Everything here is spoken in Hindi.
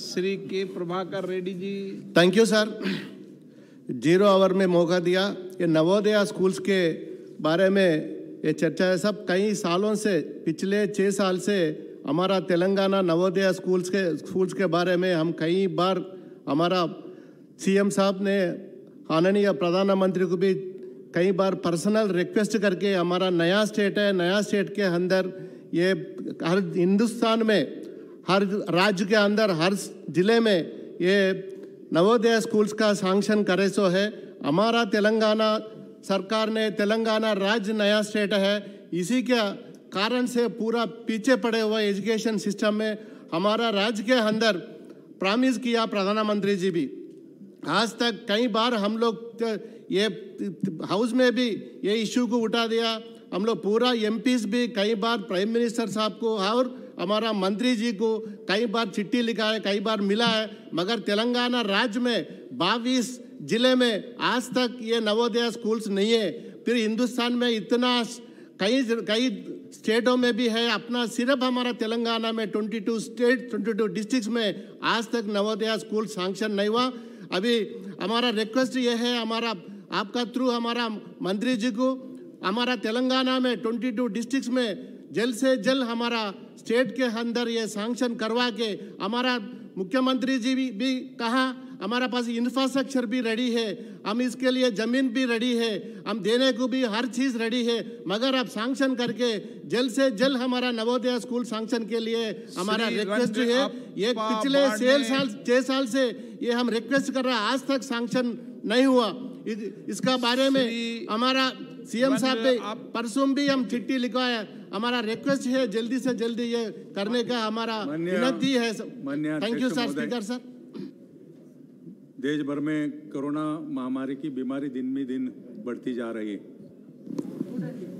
Shri K Prabhakar Reddy ji thank you sir zero hour में मौका दिया ये नवोदया स्कूल्स के बारे में ये चर्चा है सब कई सालों से पिछले छः साल से हमारा तेलंगाना नवोदया स्कूल्स के स्कूल्स के बारे में हम कई बार हमारा सीएम साहब ने माननीय प्रधानमंत्री को भी कई बार पर्सनल रिक्वेस्ट करके हमारा नया स्टेट है नया स्टेट के अंदर ये हर हिंदुस्तान में हर राज्य के अंदर हर जिले में ये नवोदय स्कूल्स का सैंक्शन करे सो है हमारा तेलंगाना सरकार ने तेलंगाना राज्य नया स्टेट है इसी के कारण से पूरा पीछे पड़े हुए एजुकेशन सिस्टम में हमारा राज्य के अंदर प्रामिस किया प्रधानमंत्री जी भी आज तक कई बार हम लोग ये हाउस में भी ये इश्यू को उठा दिया हम लोग पूरा एम भी कई बार प्राइम मिनिस्टर साहब को और हमारा मंत्री जी को कई बार चिट्ठी लिखा है कई बार मिला है मगर तेलंगाना राज्य में बावीस जिले में आज तक ये नवोदय स्कूल्स नहीं है फिर हिंदुस्तान में इतना कई कई स्टेटों में भी है अपना सिर्फ हमारा तेलंगाना में twenty two state twenty two district में आज तक नवोदय स्कूल सैंक्शन नहीं हुआ अभी हमारा रिक्वेस्ट ये है हमारा आपका थ्रू हमारा मंत्री जी को हमारा तेलंगाना में ट्वेंटी टू डिस्ट्रिक्ट में जल्द से जल्द हमारा स्टेट के अंदर ये सैंक्शन करवा के हमारा मुख्यमंत्री जी भी, भी कहा हमारा पास इंफ्रास्ट्रक्चर भी रेडी है हम इसके लिए ज़मीन भी रेडी है हम देने को भी हर चीज़ रेडी है मगर आप सैंक्शन करके जल्द से जल्द हमारा नवोदय स्कूल सैंक्शन के लिए हमारा रिक्वेस्ट है ये पिछले छः साल छः साल से ये हम रिक्वेस्ट कर रहे हैं आज तक सैंक्शन नहीं हुआ इसका बारे में हमारा सीएम साहब पे परसों भी हम चिट्ठी लिखवाया हमारा रिक्वेस्ट है जल्दी से जल्दी ये करने का हमारा विनती है thank you sir speaker sir देश भर में कोरोना महामारी की बीमारी दिन में दिन बढ़ती जा रही है